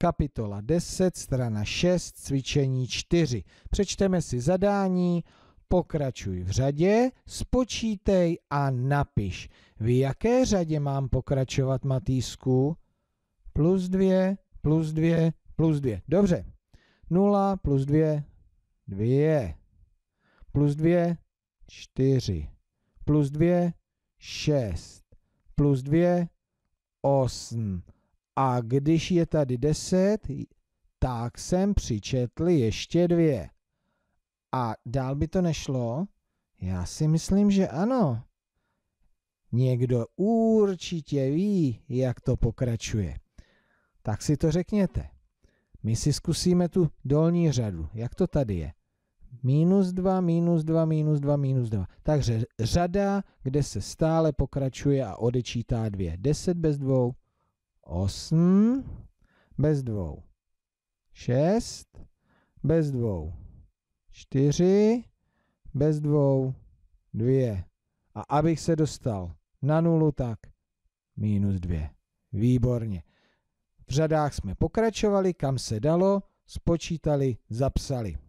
Kapitola 10, strana 6, cvičení 4. Přečteme si zadání, pokračuj v řadě, spočítej a napiš. V jaké řadě mám pokračovat, Matýsku? Plus 2, plus 2, plus 2. Dobře. 0 plus 2, 2. Plus 2, 4. Plus 2, 6. Plus 2, 8 a když je tady deset, tak jsem přičetl ještě dvě. A dál by to nešlo? Já si myslím, že ano. Někdo určitě ví, jak to pokračuje. Tak si to řekněte. My si zkusíme tu dolní řadu. Jak to tady je? Minus 2, minus 2, minus 2, minus 2. Takže řada, kde se stále pokračuje a odečítá 2. 10 bez 2, 8, bez dvou 6, bez dvou 4, bez dvou 2. A abych se dostal na nulu, tak minus 2. Výborně. V řadách jsme pokračovali, kam se dalo, spočítali, zapsali.